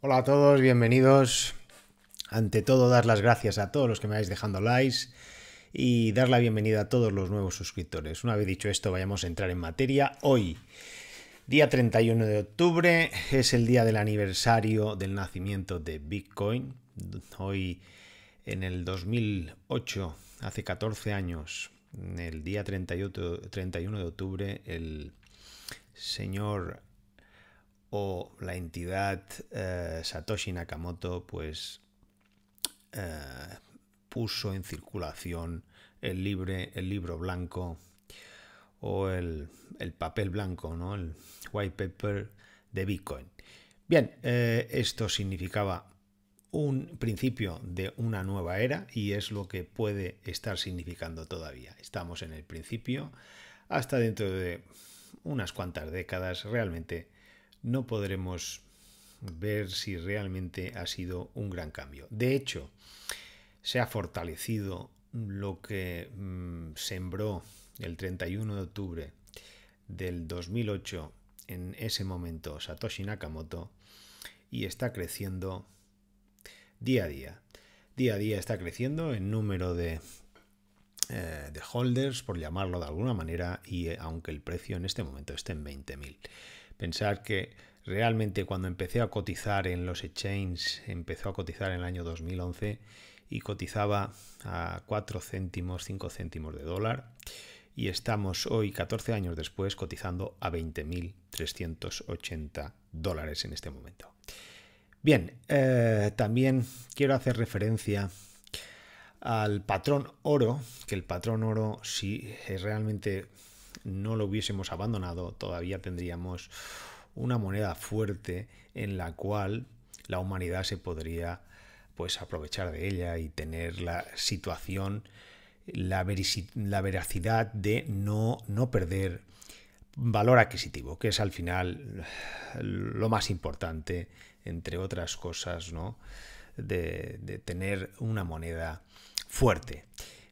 Hola a todos, bienvenidos. Ante todo, dar las gracias a todos los que me vais dejando likes y dar la bienvenida a todos los nuevos suscriptores. Una vez dicho esto, vayamos a entrar en materia. Hoy, día 31 de octubre, es el día del aniversario del nacimiento de Bitcoin. Hoy, en el 2008, hace 14 años, el día 31 de octubre, el señor o la entidad eh, Satoshi Nakamoto pues eh, puso en circulación el, libre, el libro blanco o el, papel blanco, ¿no? el white paper de Bitcoin. Bien, eh, esto significaba un principio de una nueva era y es lo que puede estar significando todavía. Estamos en el principio, hasta dentro de unas cuantas décadas realmente no podremos ver si realmente ha sido un gran cambio. De hecho, se ha fortalecido lo que mm, sembró el 31 de octubre del 2008 en ese momento Satoshi Nakamoto y está creciendo día a día. Día a día está creciendo en número de, eh, holders, por llamarlo de alguna manera, y eh, aunque el precio en este momento esté en 20.000. Pensar que realmente cuando empecé a cotizar en los exchanges, empezó a cotizar en el año 2011 y cotizaba a 4 céntimos, 5 céntimos de dólar y estamos hoy, 14 años después, cotizando a 20.380 dólares en este momento. Bien, eh, también quiero hacer referencia al patrón oro, que el patrón oro, si realmente no lo hubiésemos abandonado, todavía tendríamos una moneda fuerte en la cual la humanidad se podría pues aprovechar de ella y tener la situación la, veracidad de no, no perder valor adquisitivo, que es al final lo más importante, entre otras cosas, ¿no? de, tener una moneda fuerte.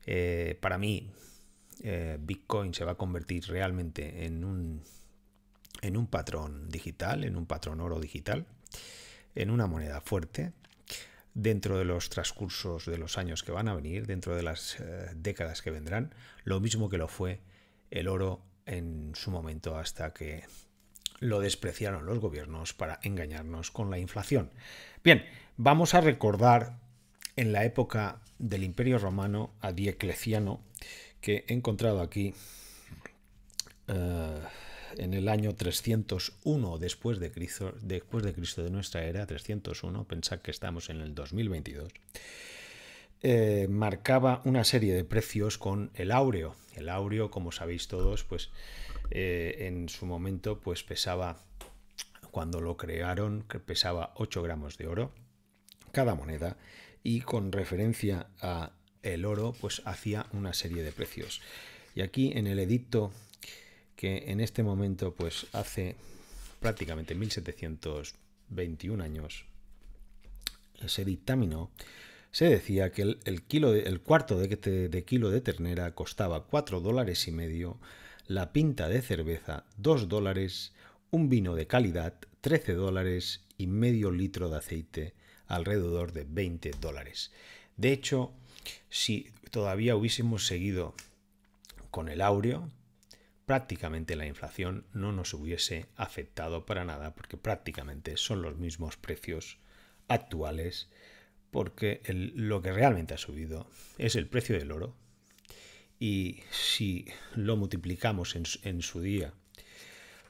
Eh, para mí, eh, Bitcoin se va a convertir realmente en un, en un patrón digital, en un patrón oro digital, en una moneda fuerte, dentro de los transcursos de los años que van a venir, dentro de las eh, décadas que vendrán, lo mismo que lo fue el oro en su momento hasta que lo despreciaron los gobiernos para engañarnos con la inflación. Bien, vamos a recordar en la época del Imperio Romano a Diocleciano, que he encontrado aquí eh, en el año 301 después de, Cristo, después de Cristo de nuestra era, 301, pensad que estamos en el 2022, eh, marcaba una serie de precios con el áureo. El áureo, como sabéis todos, pues eh, en su momento pues pesaba, cuando lo crearon, que pesaba 8 gramos de oro cada moneda y con referencia a el oro pues hacía una serie de precios. Y aquí en el edicto que en este momento pues hace prácticamente 1721 años se dictaminó, se decía que el, kilo el cuarto de, de, kilo de ternera costaba 4 dólares y medio, la pinta de cerveza 2 dólares, un vino de calidad 13 dólares y medio litro de aceite alrededor de 20 dólares. De hecho, si todavía hubiésemos seguido con el aureo, prácticamente la inflación no nos hubiese afectado para nada porque prácticamente son los mismos precios actuales porque lo que realmente ha subido es el precio del oro y si lo multiplicamos en, en su día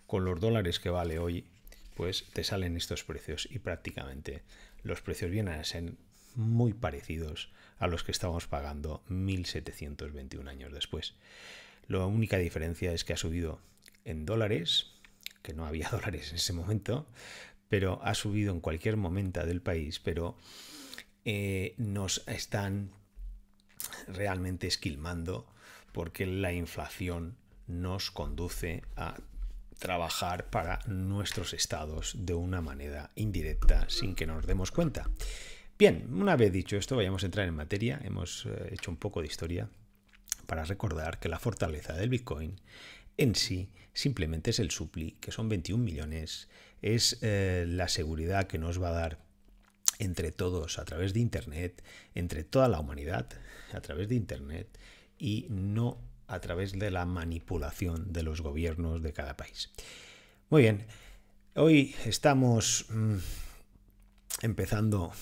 con los dólares que vale hoy, pues te salen estos precios y prácticamente los precios vienen a ser muy parecidos a los que estamos pagando 1.721 años después. La única diferencia es que ha subido en dólares, que no había dólares en ese momento, pero ha subido en cualquier momento del país, pero eh, nos están realmente esquilmando porque la inflación nos conduce a trabajar para nuestros estados de una manera indirecta sin que nos demos cuenta. Bien, una vez dicho esto, vayamos a entrar en materia. Hemos eh, hecho un poco de historia para recordar que la fortaleza del Bitcoin en sí simplemente es el supli, que son 21 millones, es eh, la seguridad que nos va a dar entre todos a través de Internet, entre toda la humanidad a través de Internet y no a través de la manipulación de los gobiernos de cada país. Muy bien, hoy estamos mm, empezando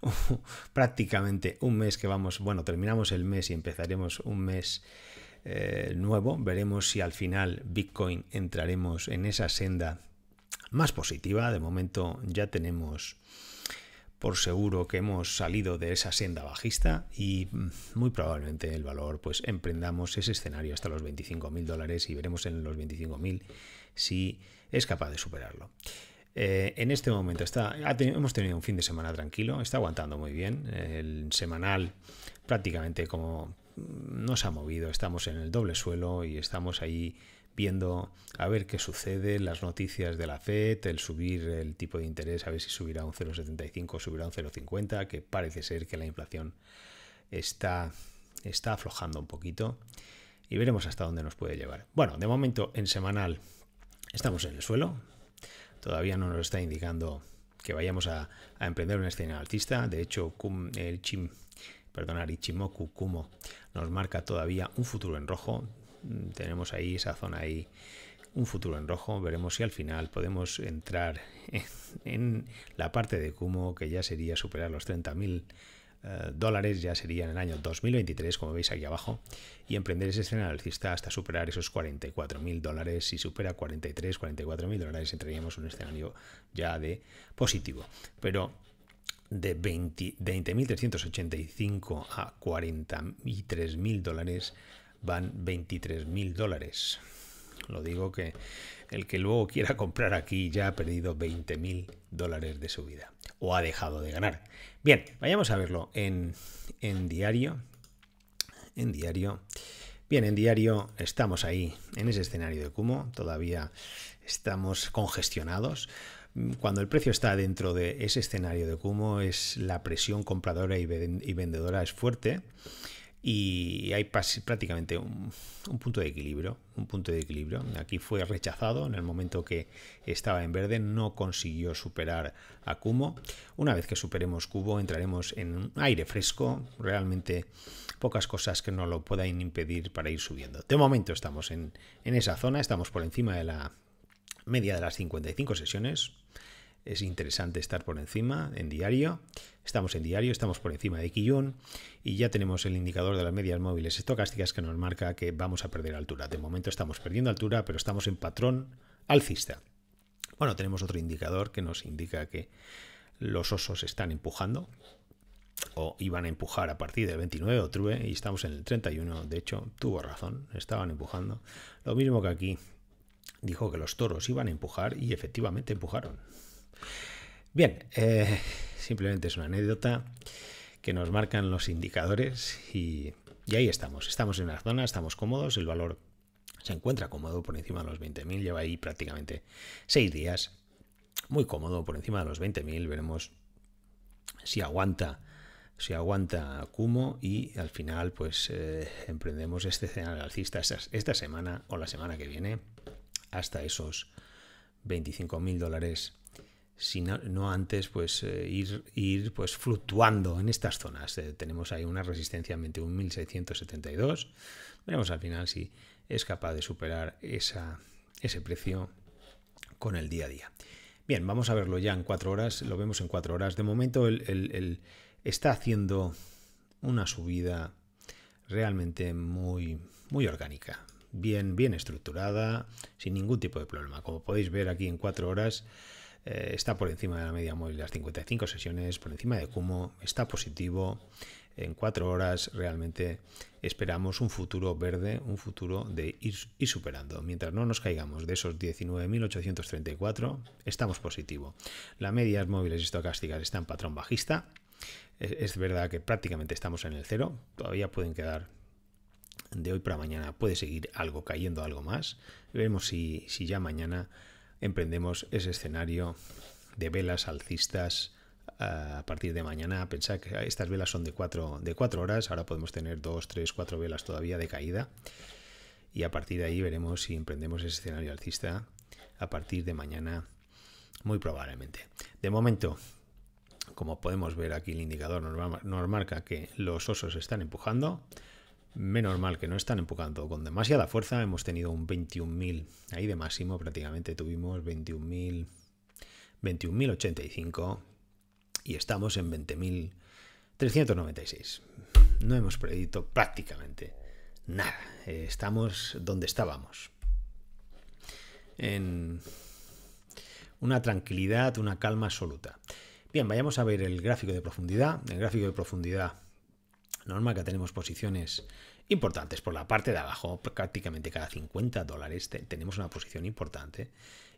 prácticamente un mes que vamos, bueno, terminamos el mes y empezaremos un mes eh, nuevo. Veremos si al final Bitcoin entraremos en esa senda más positiva. De momento ya tenemos por seguro que hemos salido de esa senda bajista y mm, muy probablemente el valor pues emprendamos ese escenario hasta los 25 mil dólares y veremos en los 25 mil si es capaz de superarlo. Eh, en este momento está, hemos tenido un fin de semana tranquilo, está aguantando muy bien. El semanal prácticamente como mm, no se ha movido, estamos en el doble suelo y estamos ahí viendo a ver qué sucede, las noticias de la FED, el subir el tipo de interés, a ver si subirá un 0,75 o subirá un 0,50, que parece ser que la inflación está, está aflojando un poquito y veremos hasta dónde nos puede llevar. Bueno, de momento en semanal estamos en el suelo, todavía no nos está indicando que vayamos a, emprender una escena artista, De hecho, el eh, Ichimoku Kumo nos marca todavía un futuro en rojo. Mm, tenemos ahí esa zona ahí, un futuro en rojo. Veremos si al final podemos entrar en, en la parte de Kumo, que ya sería superar los 30.000 eh, dólares ya sería en el año 2023, como veis aquí abajo, y emprender ese escenario alcista hasta superar esos mil dólares. Si supera 43, 44 mil dólares, entraríamos en un escenario ya de positivo. Pero de 20.385 20, a mil dólares van 23 mil dólares. Lo digo que el que luego quiera comprar aquí ya ha perdido 20 mil dólares de su vida o ha dejado de ganar. Bien, vayamos a verlo en, en diario. En diario. Bien, en diario estamos ahí, en ese escenario de cumo. todavía estamos congestionados. Cuando el precio está dentro de ese escenario de cumo es la presión compradora y vendedora es fuerte y hay prácticamente un, punto de equilibrio, un punto de equilibrio. Aquí fue rechazado en el momento que estaba en verde, no consiguió superar a Kumo. Una vez que superemos Kubo entraremos en un aire fresco, realmente pocas cosas que no lo puedan impedir para ir subiendo. De momento estamos en, en esa zona, estamos por encima de la media de las 55 sesiones, es interesante estar por encima en diario. Estamos en diario, estamos por encima de Kiyun y ya tenemos el indicador de las medias móviles estocásticas que nos marca que vamos a perder altura. De momento estamos perdiendo altura, pero estamos en patrón alcista. Bueno, tenemos otro indicador que nos indica que los osos están empujando o iban a empujar a partir del 29 de octubre y estamos en el 31. De hecho, tuvo razón, estaban empujando. Lo mismo que aquí dijo que los toros iban a empujar y efectivamente empujaron. Bien, eh, simplemente es una anécdota que nos marcan los indicadores y, ahí estamos. Estamos en la zona, estamos cómodos, el valor se encuentra cómodo por encima de los 20.000, lleva ahí prácticamente 6 días, muy cómodo por encima de los 20.000, veremos si aguanta si aguanta Kumo y al final pues eh, emprendemos este escenario alcista esta, esta semana o la semana que viene hasta esos 25.000 dólares si no antes pues eh, ir, ir pues fluctuando en estas zonas. Eh, tenemos ahí una resistencia en 21.672. Veremos al final si es capaz de superar esa, ese precio con el día a día. Bien, vamos a verlo ya en cuatro horas, lo vemos en cuatro horas. De momento el está haciendo una subida realmente muy, muy orgánica, bien, bien estructurada, sin ningún tipo de problema. Como podéis ver aquí en cuatro horas, eh, está por encima de la media móvil las 55 sesiones, por encima de cómo está positivo. En cuatro horas realmente esperamos un futuro verde, un futuro de ir, superando. Mientras no nos caigamos de esos 19.834, estamos positivo. Las medias móviles estocásticas están en patrón bajista. Es, verdad que prácticamente estamos en el cero. Todavía pueden quedar de hoy para mañana puede seguir algo cayendo algo más. Veremos si, si ya mañana emprendemos ese escenario de velas alcistas ah, a partir de mañana. Pensad que estas velas son de 4 de cuatro horas, ahora podemos tener 2, 3, 4 velas todavía de caída. Y a partir de ahí veremos si emprendemos ese escenario alcista a partir de mañana, muy probablemente. De momento, como podemos ver aquí el indicador nos, marca que los osos están empujando. Menos mal que no están empujando con demasiada fuerza. Hemos tenido un 21.000 ahí de máximo, prácticamente tuvimos 21.000, 21.085 y estamos en 20.396. No hemos perdido prácticamente nada. Estamos donde estábamos. En una tranquilidad, una calma absoluta. Bien, vayamos a ver el gráfico de profundidad. El gráfico de profundidad Norma que tenemos posiciones importantes por la parte de abajo, prácticamente cada 50 dólares tenemos una posición importante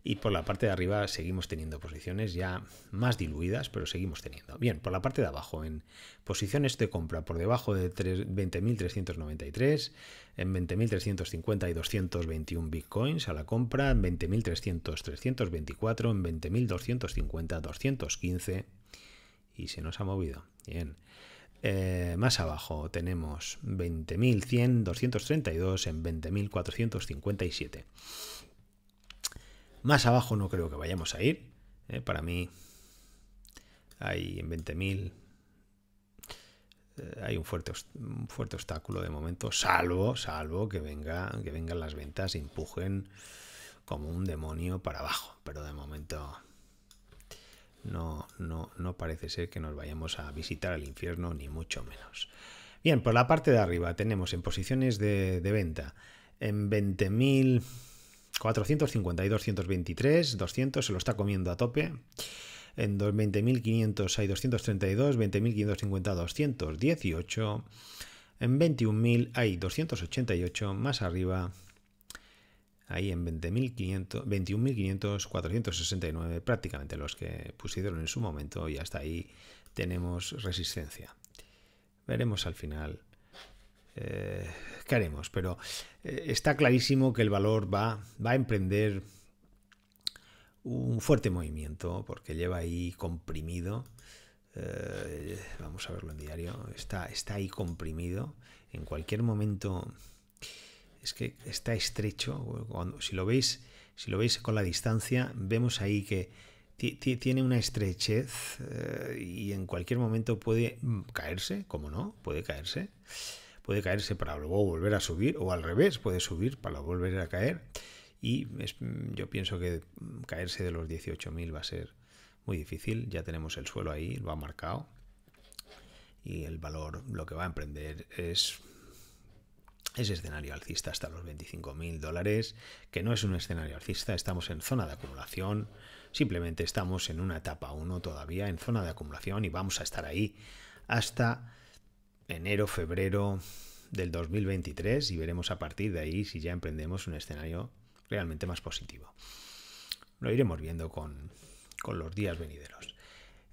y por la parte de arriba seguimos teniendo posiciones ya más diluidas, pero seguimos teniendo. Bien, por la parte de abajo, en posiciones de compra por debajo de 20.393, en 20.350 y 221 bitcoins a la compra, en 20.300, 324, en 20.250, 215 y se nos ha movido. Bien. Eh, más abajo tenemos 232 en 20.457. Más abajo no creo que vayamos a ir. Eh, para mí hay en 20.000 eh, hay un fuerte, fuerte obstáculo de momento, salvo, salvo que, venga, que vengan las ventas y empujen como un demonio para abajo. Pero de momento no, parece ser que nos vayamos a visitar al infierno, ni mucho menos. Bien, por la parte de arriba tenemos en posiciones de, venta en 20.452, 223, 200 se lo está comiendo a tope. En 20.500 hay 232, 20.550, 218. En 21.000 hay 288, más arriba ahí en 469 prácticamente los que pusieron en su momento y hasta ahí tenemos resistencia. Veremos al final eh, qué haremos, pero eh, está clarísimo que el valor va, va a emprender un fuerte movimiento porque lleva ahí comprimido. Eh, vamos a verlo en diario. Está, está ahí comprimido. En cualquier momento es que está estrecho. si, lo veis, si lo veis con la distancia, vemos ahí que tiene una estrechez eh, y en cualquier momento puede mm, caerse, como no, puede caerse. Puede caerse para luego volver a subir o al revés, puede subir para volver a caer. Y mm, yo pienso que caerse de los 18.000 va a ser muy difícil. Ya tenemos el suelo ahí, lo ha marcado. Y el valor, lo que va a emprender es ese escenario alcista hasta los 25.000 dólares, que no es un escenario alcista, estamos en zona de acumulación, simplemente estamos en una etapa 1 todavía, en zona de acumulación y vamos a estar ahí hasta enero, febrero del 2023 y veremos a partir de ahí si ya emprendemos un escenario realmente más positivo. Lo iremos viendo con, los días venideros.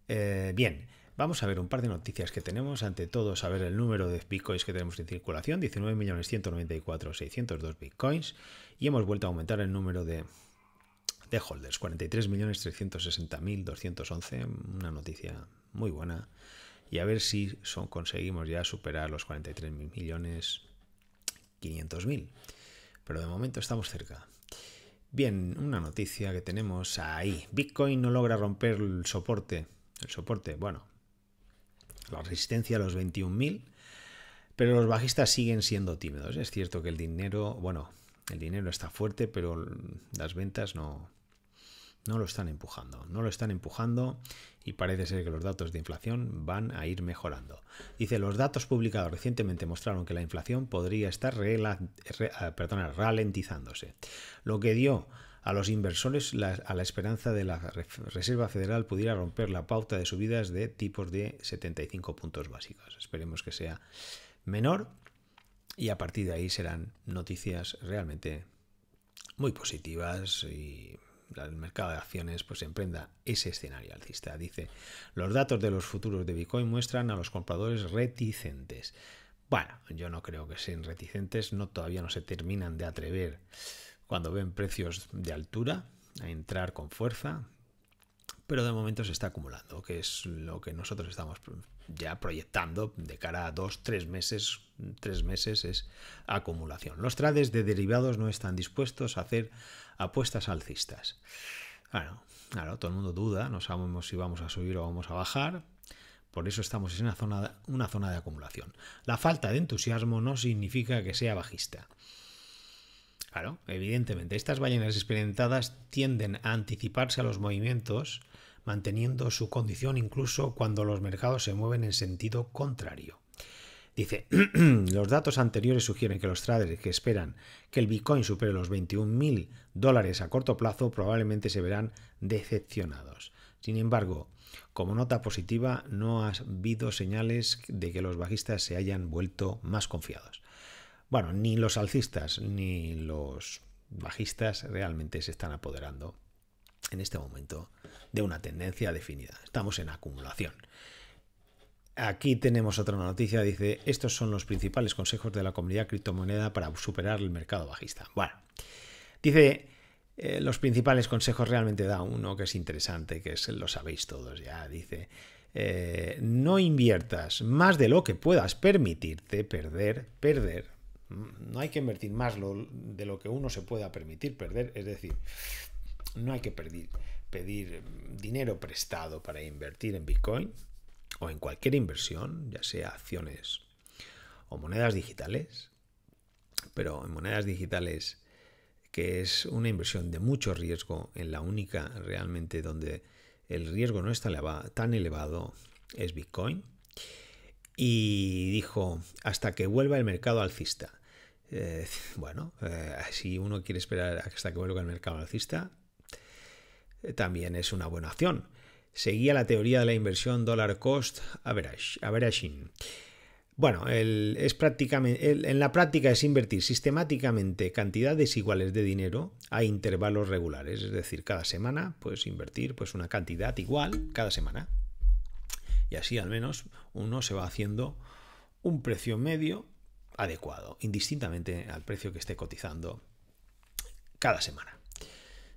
Eh, bien, Vamos a ver un par de noticias que tenemos. Ante todo, ver el número de bitcoins que tenemos en circulación, 19.194.602 bitcoins. Y hemos vuelto a aumentar el número de, de holders, 43.360.211. Una noticia muy buena. Y a ver si conseguimos ya superar los 43.500.000. Pero de momento estamos cerca. Bien, una noticia que tenemos ahí. Bitcoin no logra romper el soporte. El soporte, bueno, la resistencia a los 21.000, pero los bajistas siguen siendo tímidos. Es cierto que el dinero, bueno, el dinero está fuerte, pero las ventas no, no lo están empujando, no lo están empujando y parece ser que los datos de inflación van a ir mejorando. Dice, los datos publicados recientemente mostraron que la inflación podría estar ah, ralentizándose, lo que dio a los inversores a la esperanza de la Reserva Federal pudiera romper la pauta de subidas de tipos de 75 puntos básicos. Esperemos que sea menor y a partir de ahí serán noticias realmente muy positivas y el mercado de acciones pues emprenda ese escenario alcista. Dice, los datos de los futuros de Bitcoin muestran a los compradores reticentes. Bueno, yo no creo que sean reticentes, no todavía no se terminan de atrever cuando ven precios de altura, a entrar con fuerza, pero de momento se está acumulando, que es lo que nosotros estamos ya proyectando de cara a dos, tres meses, tres meses es acumulación. Los trades de derivados no están dispuestos a hacer apuestas alcistas. Bueno, claro, todo el mundo duda, no sabemos si vamos a subir o vamos a bajar, por eso estamos en una zona, una zona de acumulación. La falta de entusiasmo no significa que sea bajista. Claro, evidentemente. Estas ballenas experimentadas tienden a anticiparse a los movimientos, manteniendo su condición incluso cuando los mercados se mueven en sentido contrario. Dice, los datos anteriores sugieren que los traders que esperan que el Bitcoin supere los 21.000 dólares a corto plazo probablemente se verán decepcionados. Sin embargo, como nota positiva, no ha habido señales de que los bajistas se hayan vuelto más confiados. Bueno, ni los alcistas ni los bajistas realmente se están apoderando en este momento de una tendencia definida. Estamos en acumulación. Aquí tenemos otra noticia, dice, estos son los principales consejos de la comunidad criptomoneda para superar el mercado bajista. Bueno, dice, eh, los principales consejos realmente da uno que es interesante, que es, lo sabéis todos ya, dice, eh, no inviertas más de lo que puedas permitirte perder, perder, no hay que invertir más lo, de lo que uno se pueda permitir perder. Es decir, no hay que pedir, dinero prestado para invertir en Bitcoin o en cualquier inversión, ya sea acciones o monedas digitales, pero en monedas digitales que es una inversión de mucho riesgo, en la única realmente donde el riesgo no está tan elevado es Bitcoin. Y dijo, hasta que vuelva el mercado alcista. Eh, bueno, eh, si uno quiere esperar hasta que vuelva el mercado alcista, eh, también es una buena opción. Seguía la teoría de la inversión dollar cost a averaging. Bueno, es prácticamente, en la práctica es invertir sistemáticamente cantidades iguales de dinero a intervalos regulares, es decir, cada semana, pues invertir pues una cantidad igual cada semana. Y así al menos uno se va haciendo un precio medio adecuado, indistintamente al precio que esté cotizando cada semana.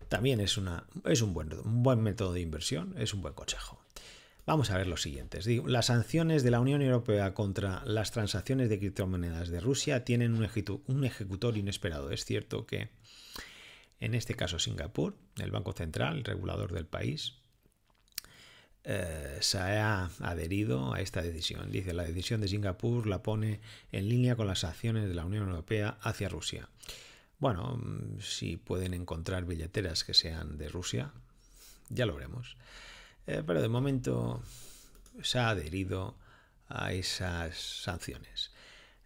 También es, una, es un, buen, un buen método de inversión, es un buen consejo. Vamos a ver los siguientes. Las sanciones de la Unión Europea contra las transacciones de criptomonedas de Rusia tienen un, un ejecutor inesperado. Es cierto que en este caso Singapur, el Banco Central, el regulador del país, eh, se ha adherido a esta decisión. Dice, la decisión de Singapur la pone en línea con las acciones de la Unión Europea hacia Rusia. Bueno, si pueden encontrar billeteras que sean de Rusia, ya lo veremos. Eh, pero de momento se ha adherido a esas sanciones.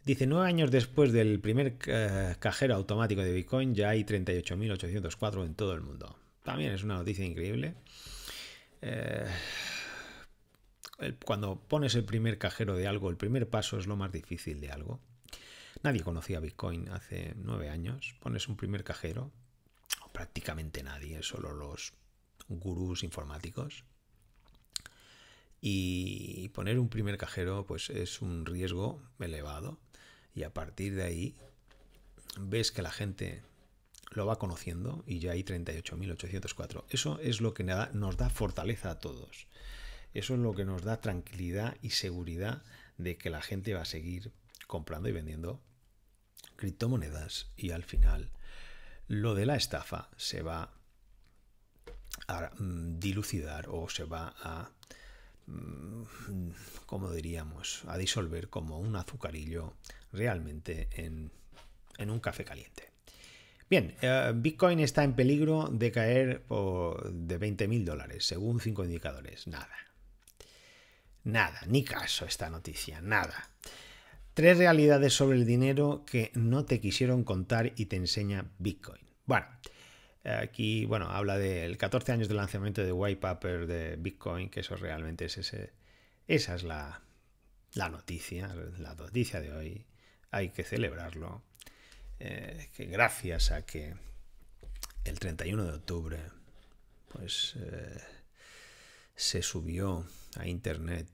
Dice, nueve años después del primer eh, cajero automático de Bitcoin, ya hay 38.804 en todo el mundo. También es una noticia increíble. Eh, cuando pones el primer cajero de algo, el primer paso es lo más difícil de algo. Nadie conocía Bitcoin hace nueve años. Pones un primer cajero, prácticamente nadie, solo los gurús informáticos. Y poner un primer cajero pues es un riesgo elevado. Y a partir de ahí ves que la gente lo va conociendo y ya hay 38.804. Eso es lo que nos da fortaleza a todos. Eso es lo que nos da tranquilidad y seguridad de que la gente va a seguir comprando y vendiendo criptomonedas y al final lo de la estafa se va a mm, dilucidar o se va a, mm, como diríamos, a disolver como un azucarillo realmente en, en un café caliente. Bien, eh, Bitcoin está en peligro de caer de 20.000 dólares, según cinco indicadores. Nada. Nada, ni caso esta noticia, nada. Tres realidades sobre el dinero que no te quisieron contar y te enseña Bitcoin. Bueno, aquí bueno, habla del 14 años de lanzamiento de white paper de Bitcoin, que eso realmente es ese. Esa es la noticia, la noticia de hoy. Hay que celebrarlo. Eh, que gracias a que el 31 de octubre pues eh, se subió a internet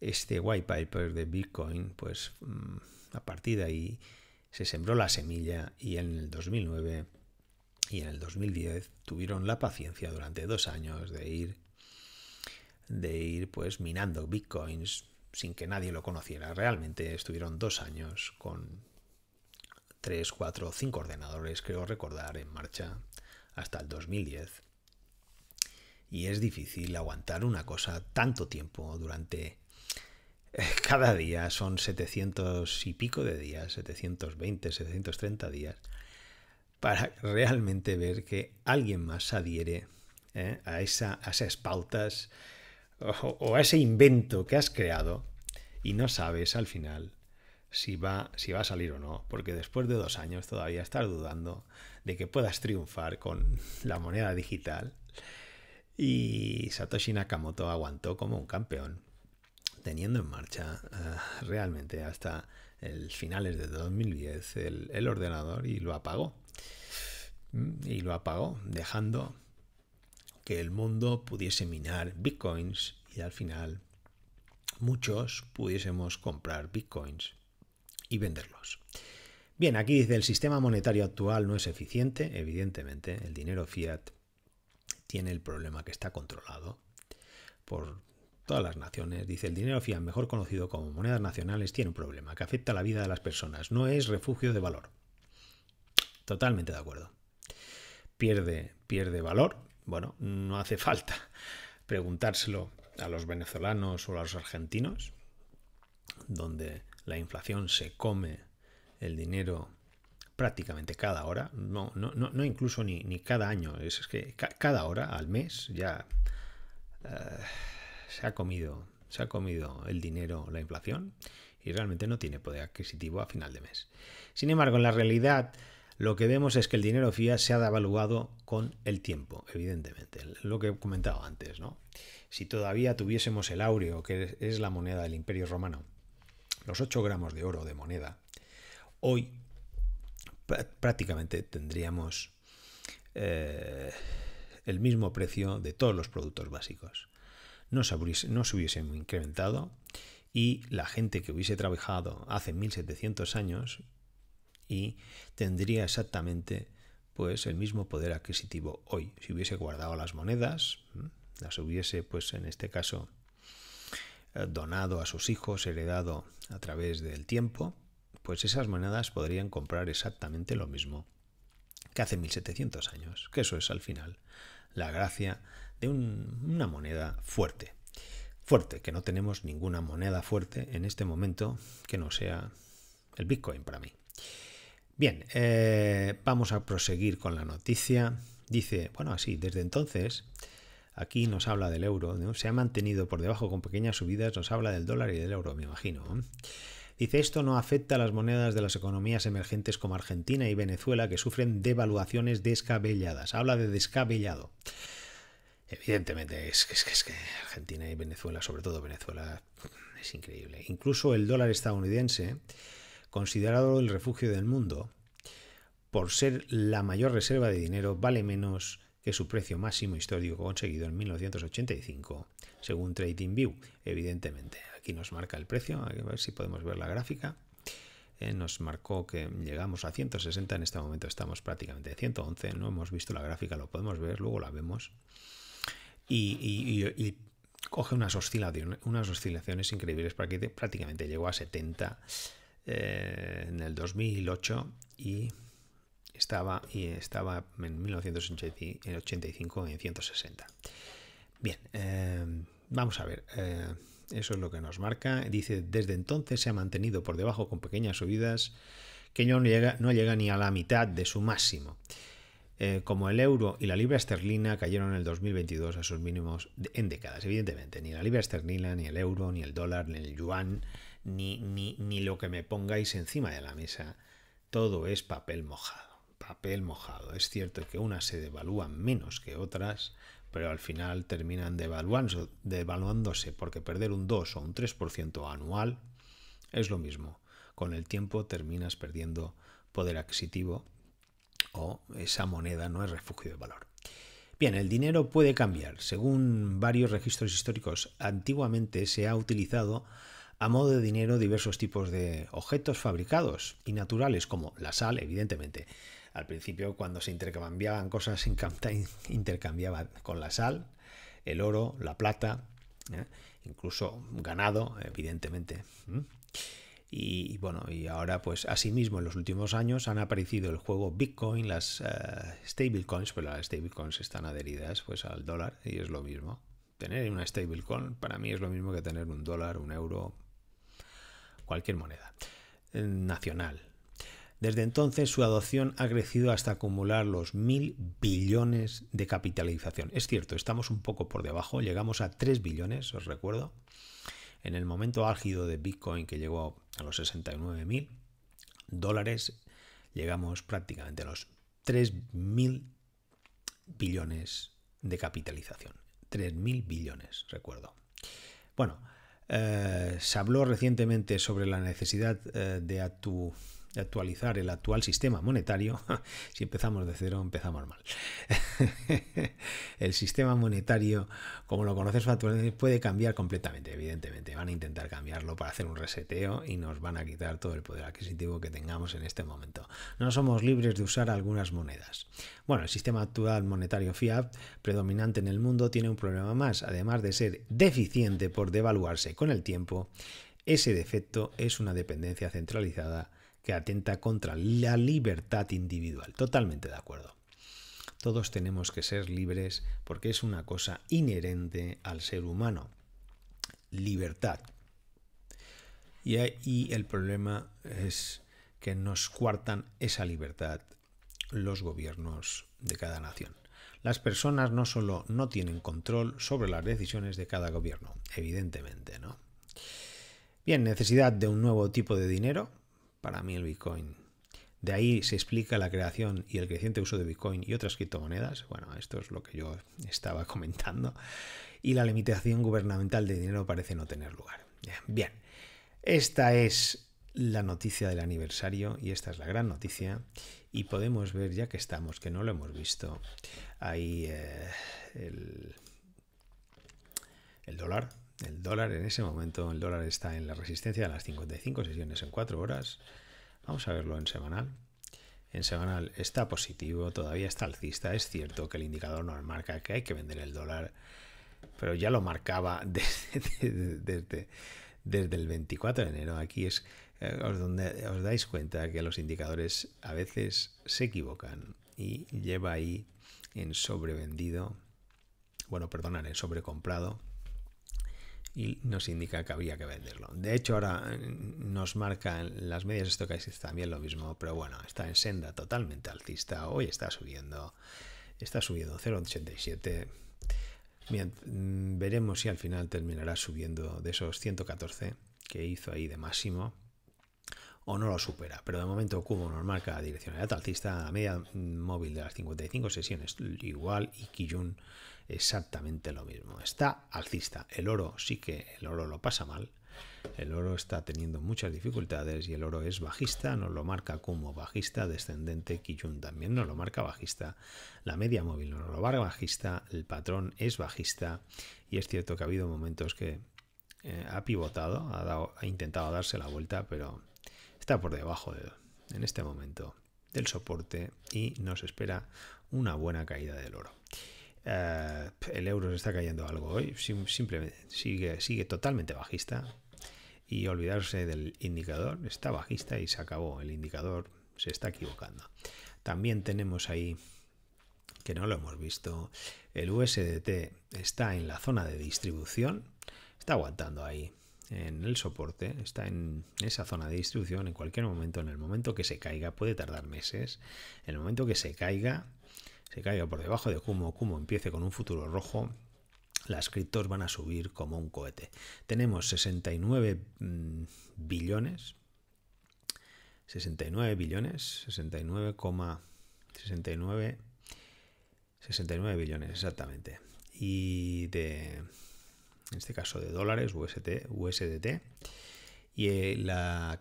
este white paper de Bitcoin, pues mm, a partir de ahí se sembró la semilla y en el 2009 y en el 2010 tuvieron la paciencia durante dos años de ir de ir pues minando bitcoins sin que nadie lo conociera. Realmente estuvieron dos años con 3, 4, 5 ordenadores, creo recordar, en marcha hasta el 2010. Y es difícil aguantar una cosa tanto tiempo durante eh, cada día. Son 700 y pico de días, 720, 730 días, para realmente ver que alguien más adhiere eh, a, esa, esas pautas o a ese invento que has creado y no sabes al final si va, a salir o no, porque después de dos años todavía estar dudando de que puedas triunfar con la moneda digital. Y Satoshi Nakamoto aguantó como un campeón, teniendo en marcha eh, realmente hasta el finales de 2010 el, el ordenador y lo apagó. Mm, y lo apagó, dejando que el mundo pudiese minar bitcoins y al final muchos pudiésemos comprar bitcoins venderlos. Bien, aquí dice, el sistema monetario actual no es eficiente, evidentemente, el dinero fiat tiene el problema que está controlado por todas las naciones. Dice, el dinero fiat, mejor conocido como monedas nacionales, tiene un problema que afecta la vida de las personas, no es refugio de valor. Totalmente de acuerdo. Pierde, pierde valor, bueno, no hace falta preguntárselo a los venezolanos o a los argentinos, donde la inflación se come el dinero prácticamente cada hora, no, no, incluso ni, ni, cada año, es, que cada hora al mes ya eh, se, ha comido, se ha comido el dinero, la inflación, y realmente no tiene poder adquisitivo a final de mes. Sin embargo, en la realidad lo que vemos es que el dinero FIA se ha devaluado con el tiempo, evidentemente, lo que he comentado antes, ¿no? Si todavía tuviésemos el aureo que es la moneda del Imperio Romano, los 8 gramos de oro de moneda, hoy prácticamente tendríamos eh, el mismo precio de todos los productos básicos. No se, hubiese, incrementado y la gente que hubiese trabajado hace 1700 años y tendría exactamente pues el mismo poder adquisitivo hoy si hubiese guardado las monedas las hubiese pues en este caso eh, donado a sus hijos, heredado a través del tiempo, pues esas monedas podrían comprar exactamente lo mismo que hace 1700 años, que eso es al final la gracia de una moneda fuerte. Fuerte, que no tenemos ninguna moneda fuerte en este momento que no sea el Bitcoin para mí. Bien, eh, vamos a proseguir con la noticia. Dice, bueno, así, desde entonces Aquí nos habla del euro, se ha mantenido por debajo con pequeñas subidas, nos habla del dólar y del euro, me imagino. Dice, esto no afecta a las monedas de las economías emergentes como Argentina y Venezuela, que sufren devaluaciones descabelladas. Habla de descabellado. Evidentemente, es que Argentina y Venezuela, sobre todo Venezuela, es increíble. Incluso el dólar estadounidense, considerado el refugio del mundo, por ser la mayor reserva de dinero, vale menos que su precio máximo histórico conseguido en 1985, según TradingView, evidentemente. Aquí nos marca el precio, a ver si podemos ver la gráfica. Eh, nos marcó que llegamos a 160, en este momento estamos prácticamente de 111, no hemos visto la gráfica, lo podemos ver, luego la vemos. Y, coge unas oscilaciones, unas oscilaciones increíbles, prácticamente llegó a 70 eh, en el 2008 y estaba, y estaba en 1985 en 160. Bien, em, vamos a ver. Eh, eso es lo que nos marca. Dice, desde entonces se ha mantenido por debajo con pequeñas subidas que no llega, no llega ni a la mitad de su máximo. Eh, como el euro y la libra esterlina cayeron en el 2022 a sus mínimos en décadas, evidentemente. Ni la libra esterlina, ni el euro, ni el dólar, ni el yuan, ni, ni lo que me pongáis encima de la mesa. Todo es papel mojado papel mojado. Es cierto que unas se devalúan menos que otras, pero al final terminan devaluándose porque perder un 2 o un 3% anual es lo mismo. Con el tiempo terminas perdiendo poder adquisitivo o esa moneda no es refugio de valor. Bien, el dinero puede cambiar. Según varios registros históricos, antiguamente se ha utilizado a modo de dinero diversos tipos de objetos fabricados y naturales como la sal, evidentemente, al principio, cuando se intercambiaban cosas, intercambiaba con la sal, el oro, la plata, ¿eh? incluso ganado, evidentemente. Y bueno, y ahora pues asimismo en los últimos años han aparecido el juego Bitcoin, las eh, stablecoins, pero las stablecoins están adheridas pues al dólar y es lo mismo. Tener una stablecoin para mí es lo mismo que tener un dólar, un euro, cualquier moneda eh, nacional. Desde entonces su adopción ha crecido hasta acumular los mil billones de capitalización. Es cierto, estamos un poco por debajo, llegamos a 3 billones, os recuerdo, en el momento álgido de Bitcoin que llegó a los 69 mil dólares, llegamos prácticamente a los 3.000 mil billones de capitalización. 3.000 mil billones, recuerdo. Bueno, eh, se habló recientemente sobre la necesidad eh, de de, actuar de actualizar el actual sistema monetario, si empezamos de cero, empezamos mal. el sistema monetario, como lo conoces actualmente, eh, puede cambiar completamente, evidentemente. Van a intentar cambiarlo para hacer un reseteo y nos van a quitar todo el poder adquisitivo que tengamos en este momento. No somos libres de usar algunas monedas. Bueno, el sistema actual monetario fiat, predominante en el mundo, tiene un problema más. Además de ser deficiente por devaluarse con el tiempo, ese defecto es una dependencia centralizada que atenta contra la libertad individual. Totalmente de acuerdo. Todos tenemos que ser libres porque es una cosa inherente al ser humano. Libertad. Y, el problema es que nos cuartan esa libertad los gobiernos de cada nación. Las personas no solo no tienen control sobre las decisiones de cada gobierno, evidentemente, ¿no? Bien, necesidad de un nuevo tipo de dinero, para mí el Bitcoin. De ahí se explica la creación y el creciente uso de Bitcoin y otras criptomonedas. Bueno, esto es lo que yo estaba comentando. Y la limitación gubernamental de dinero parece no tener lugar. Eh, bien, esta es la noticia del aniversario y esta es la gran noticia. Y podemos ver, ya que estamos, que no lo hemos visto, ahí eh, el, el dólar el dólar en ese momento, el dólar está en la resistencia de las 55 sesiones en 4 horas. Vamos a verlo en semanal. En semanal está positivo, todavía está alcista. Es cierto que el indicador nos marca que hay que vender el dólar, pero ya lo marcaba desde, desde, el 24 de enero. Aquí es eh, donde os dais cuenta que los indicadores a veces se equivocan y lleva ahí en sobrevendido, bueno, perdonan, en sobrecomprado y nos indica que había que venderlo. De hecho, ahora eh, nos marca en las medias estocásticas también lo mismo, pero bueno, está en senda totalmente alcista. Hoy está subiendo, está subiendo 0,87. Mm, veremos si al final terminará subiendo de esos 114 que hizo ahí de máximo o no lo supera. Pero de momento Cubo nos marca direccionalidad alcista, media mm, móvil de las 55 sesiones igual y Kijun exactamente lo mismo. Está alcista. El oro sí que el oro lo pasa mal. El oro está teniendo muchas dificultades y el oro es bajista, nos lo marca como bajista descendente, Kijun también nos lo marca bajista, la media móvil nos lo marca bajista, el patrón es bajista y es cierto que ha habido momentos que eh, ha pivotado, ha intentado darse la vuelta, pero está por debajo de, en este momento del soporte y nos espera una buena caída del oro. Eh, el euro se está cayendo algo hoy, simplemente sigue, sigue totalmente bajista y olvidarse del indicador, está bajista y se acabó, el indicador se está equivocando. También tenemos ahí, que no lo hemos visto, el USDT está en la zona de distribución, está aguantando ahí en el soporte, está en esa zona de distribución, en cualquier momento, en el momento que se caiga, puede tardar meses, en el momento que se caiga, se caiga por debajo de Kumo, Kumo empiece con un futuro rojo, las criptos van a subir como un cohete. Tenemos 69 mm, billones, 69 billones, 69,69 69, 69 billones exactamente. Y de en este caso de dólares, UST, USDT, y eh, la,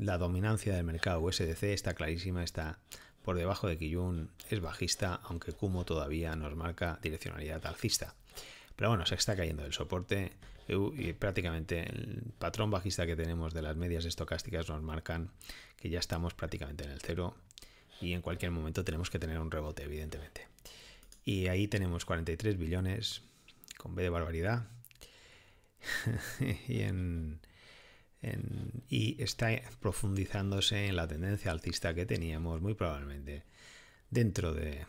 la dominancia del mercado USDC está clarísima, está por debajo de Kiyun, es bajista, aunque Kumo todavía nos marca direccionalidad alcista. Pero bueno, se está cayendo del soporte y prácticamente el patrón bajista que tenemos de las medias estocásticas nos marcan que ya estamos prácticamente en el cero y en cualquier momento tenemos que tener un rebote, evidentemente. Y ahí tenemos 43 billones con B de barbaridad, y, está profundizándose en la tendencia alcista que teníamos muy probablemente dentro de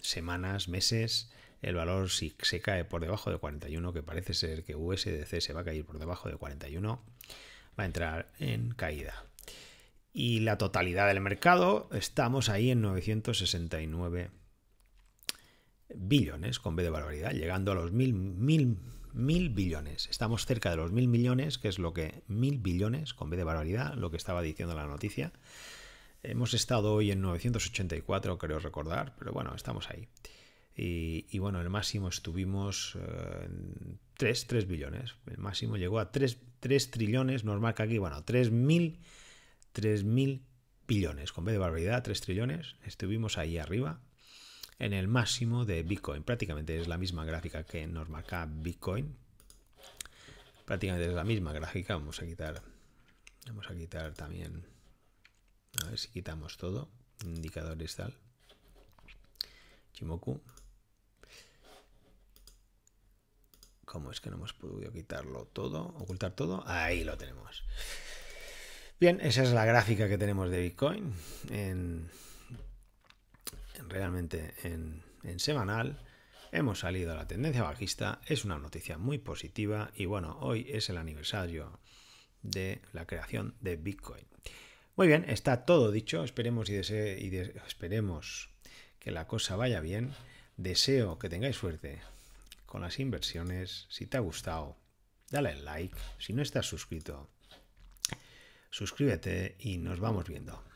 semanas, meses, el valor si se cae por debajo de 41, que parece ser que USDC se va a caer por debajo de 41, va a entrar en caída. Y la totalidad del mercado, estamos ahí en 969 billones, con B de barbaridad, llegando a los mil, mil mil billones. Estamos cerca de los mil millones, que es lo que mil billones, con B de barbaridad, lo que estaba diciendo la noticia. Hemos estado hoy en 984, creo recordar, pero bueno, estamos ahí. Y, bueno, el máximo estuvimos eh, en 3, 3 billones. El máximo llegó a 3, 3 trillones, normal marca aquí, bueno, tres mil, tres mil billones, con B de barbaridad, 3 trillones. Estuvimos ahí arriba en el máximo de Bitcoin. Prácticamente es la misma gráfica que nos marca Bitcoin. Prácticamente es la misma gráfica. Vamos a quitar. Vamos a quitar también. A ver si quitamos todo. Indicadores tal. Chimoku. ¿Cómo es que no hemos podido quitarlo todo? ¿Ocultar todo? Ahí lo tenemos. Bien, esa es la gráfica que tenemos de Bitcoin en, realmente en, semanal. Hemos salido a la tendencia bajista, es una noticia muy positiva y bueno, hoy es el aniversario de la creación de Bitcoin. Muy bien, está todo dicho, esperemos y, y esperemos que la cosa vaya bien. Deseo que tengáis suerte con las inversiones. Si te ha gustado, dale like. Si no estás suscrito, suscríbete y nos vamos viendo.